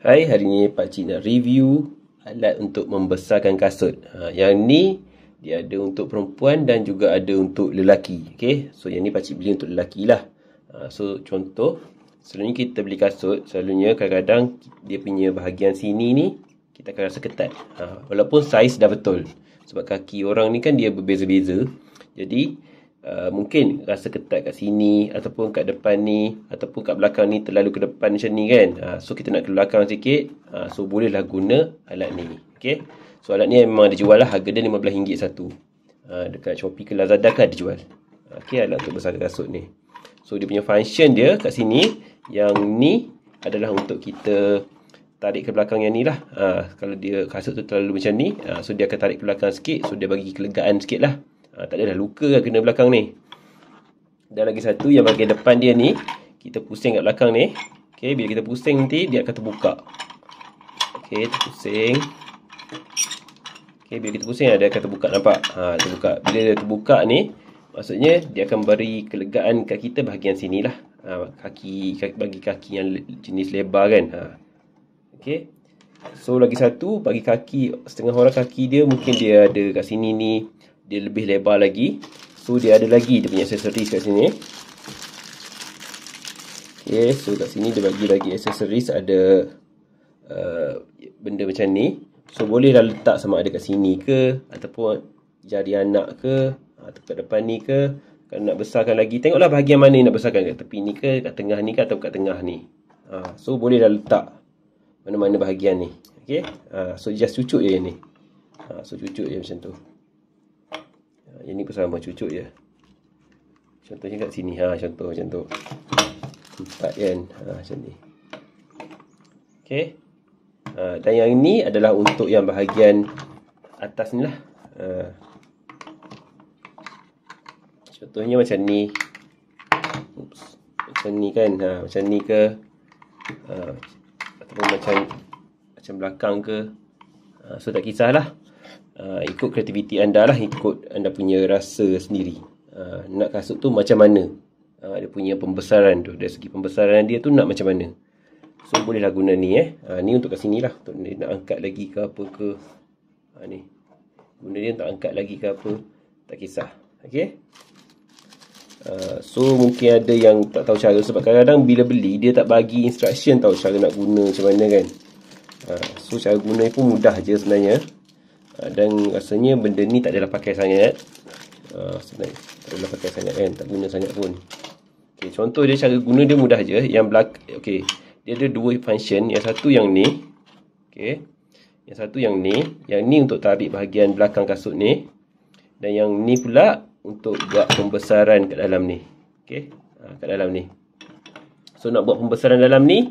Hai, hari ini pakcik nak review alat untuk membesarkan kasut. Ha, yang ni dia ada untuk perempuan dan juga ada untuk lelaki. Okay? So, yang ni pakcik beli untuk lelaki lah. Ha, so, contoh. Selalunya kita beli kasut, selalunya kadang-kadang dia punya bahagian sini ni kita akan rasa ketat. Ha, walaupun saiz dah betul. Sebab kaki orang ni kan dia berbeza-beza. Jadi, Uh, mungkin rasa ketat kat sini ataupun kat depan ni ataupun kat belakang ni terlalu ke depan macam ni kan uh, so kita nak ke belakang sikit uh, so bolehlah guna alat ni okay? so alat ni memang ada jual lah harga dia RM15 satu uh, dekat Shopee ke Lazada kan ada jual okay, alat untuk besar kasut ni so dia punya function dia kat sini yang ni adalah untuk kita tarik ke belakang yang ni lah uh, kalau dia kasut tu terlalu macam ni uh, so dia akan tarik ke belakang sikit so dia bagi kelegaan sikit lah ha, Tak ada dah luka lah kena belakang ni Dan lagi satu yang bagian depan dia ni Kita pusing kat belakang ni Ok bila kita pusing nanti dia akan terbuka Ok terpusing Ok bila kita pusing dia akan terbuka nampak ha, terbuka. Bila dia terbuka ni Maksudnya dia akan beri kelegaan kat kita bahagian sini lah ha, kaki, kaki bagi kaki yang jenis lebar kan ha. Ok So lagi satu bagi kaki setengah orang kaki dia mungkin dia ada kat sini ni dia lebih lebar lagi so dia ada lagi dia punya accessories kat sini okay, so kat sini dia bagi lagi accessories ada uh, benda macam ni so boleh dah letak sama ada kat sini ke ataupun jari anak ke atau kat depan ni ke kalau nak besarkan lagi tengoklah bahagian mana nak besarkan kat tepi ni ke kat tengah ni ke atau kat tengah ni ha, so boleh dah letak mana-mana bahagian ni okay? ha, so just cucuk je ni ha, so cucuk je macam tu ini bersama cucuk je Contohnya kat sini ha, Contoh macam tu Empat kan ha, Macam ni Okay ha, Dan yang ini adalah untuk yang bahagian Atas ni lah ha. Contohnya macam ni Oops. Macam ni kan ha, Macam ni ke ha, Ataupun macam Macam belakang ke ha, So tak kisahlah uh, ikut kreativiti anda lah, ikut anda punya rasa sendiri. Uh, nak kasut tu macam mana? Uh, dia punya pembesaran tu, dari segi pembesaran dia tu nak macam mana? So bolehlah guna ni eh. Uh, ni untuk kat sini lah, untuk ni, nak angkat lagi ke apa ke. Uh, ni. Guna dia tak angkat lagi ke apa, tak kisah. Okay? Uh, so mungkin ada yang tak tahu cara sebab kadang-kadang bila beli dia tak bagi instruction tahu cara nak guna macam mana kan uh, so cara guna pun mudah je sebenarnya Eh, dan rasanya benda ni tak adalah pakai sangat uh, tak adalah pakai sangat kan tak guna sangat pun okay, contoh dia cara guna dia mudah je yang belak okay, dia ada dua function yang satu yang ni okay. yang satu yang ni yang ni untuk tarik bahagian belakang kasut ni dan yang ni pula untuk buat pembesaran kat dalam ni okay. ha, kat dalam ni so nak buat pembesaran dalam ni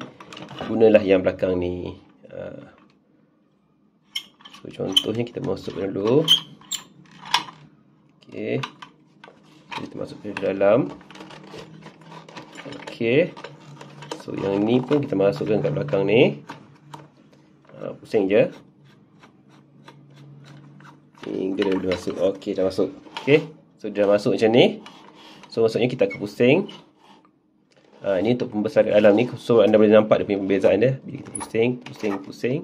gunalah yang belakang ni uh, So, contohnya kita masukkan dulu. Okey. Kita masukkan ke dalam. Okey. So, yang ni pun kita masukkan kat belakang ni. Ha, pusing je. Hingga dia dah masuk. Okey, dah masuk. Okey. So, dia dah masuk macam ni. So, maksudnya kita akan pusing. Ha, ini untuk pembesaran alam ni. So, anda boleh nampak dia punya perbezaan dia. Bila kita pusing, pusing, pusing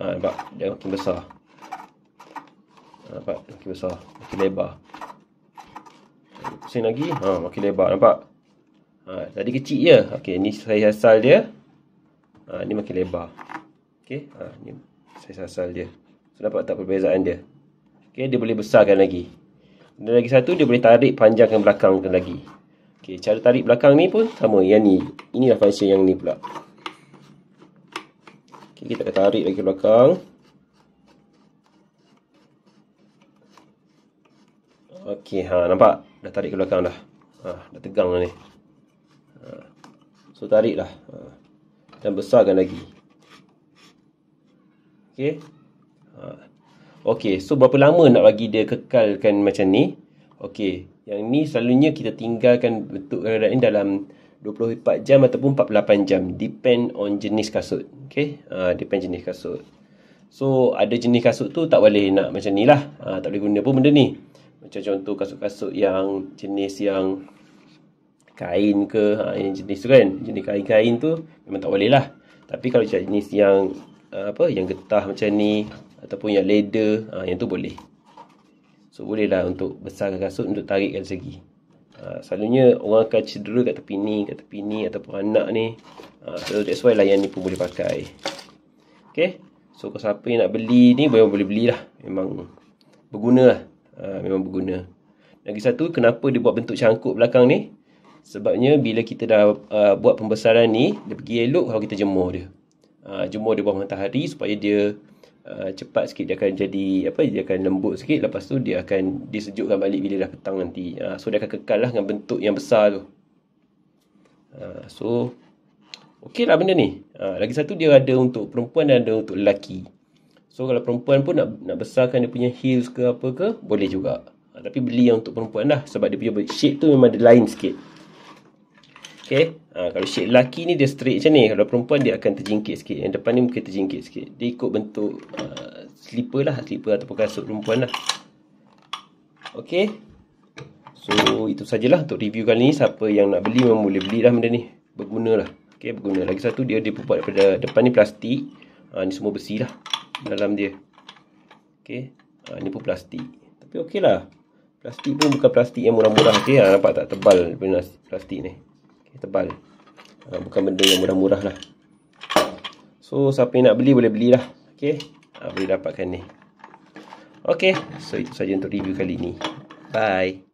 ha, nampak dia makin besar ha, nampak makin besar makin lebar sini lagi ha, makin lebar nampak ha, tadi kecil je ok ni saya asal dia ha, ni makin lebar ok ha, ni saya asal dia so nampak tak perbezaan dia ok dia boleh besarkan lagi dan lagi satu dia boleh tarik panjangkan belakang lagi Okay, cara tarik belakang ni pun sama yang ni. Inilah function yang ni pula. Sini kita akan tarik lagi ke belakang. Okey, ha nampak? Dah tarik ke belakang dah. Ha, dah tegang dah ni. Ha, so tariklah. Ha. Dan besarkan lagi. Okey. Ha. so berapa lama nak bagi dia kekalkan macam ni? Okey, yang ni selalunya kita tinggalkan bentuk keadaan ni dalam 24 jam ataupun 48 jam depend on jenis kasut okay uh, depend jenis kasut so ada jenis kasut tu tak boleh nak macam ni lah uh, tak boleh guna pun benda ni macam contoh kasut-kasut yang jenis yang kain ke uh, yang jenis tu kan jenis kain-kain tu memang tak boleh lah tapi kalau jenis yang uh, apa yang getah macam ni ataupun yang leather uh, yang tu boleh so boleh lah untuk besarkan kasut untuk tarik dari segi Ah, selalunya orang akan cedera kat tepi ni, kat tepi ni ataupun anak ni. Uh, so that's why layan ni pun boleh pakai. Okay. So kalau siapa yang nak beli ni boleh boleh belilah. Memang berguna lah. Uh, memang berguna. Lagi satu, kenapa dia buat bentuk cangkuk belakang ni? Sebabnya bila kita dah uh, buat pembesaran ni, dia pergi elok kalau kita jemur dia. Uh, jemur dia bawah matahari supaya dia Uh, cepat sikit dia akan jadi apa dia akan lembut sikit lepas tu dia akan disejukkan balik bila dah petang nanti uh, so dia akan kekal lah dengan bentuk yang besar tu uh, so okey lah benda ni uh, lagi satu dia ada untuk perempuan dan ada untuk lelaki so kalau perempuan pun nak nak besarkan dia punya heels ke apa ke boleh juga uh, tapi beli yang untuk perempuan lah sebab dia punya shape tu memang ada lain sikit okey Ha, kalau shape lelaki ni dia straight macam ni. Kalau perempuan dia akan terjingkit sikit. Yang depan ni mungkin terjingkit sikit. Dia ikut bentuk uh, slipper lah. Slipper ataupun kasut perempuan lah. Okay. So itu sajalah untuk review kali ni. Siapa yang nak beli memang boleh beli lah benda ni. Berguna lah. Okay berguna. Lagi satu dia dia buat daripada depan ni plastik. Ha, ni semua besi lah. Dalam dia. Okay. Ha, ni pun plastik. Tapi okay lah. Plastik pun bukan plastik yang murah-murah. Okay ha, nampak tak tebal plastik ni tebal uh, ah, bukan benda yang murah-murah lah so siapa yang nak beli boleh belilah okay. uh, ah, boleh dapatkan ni ok so itu sahaja untuk review kali ni bye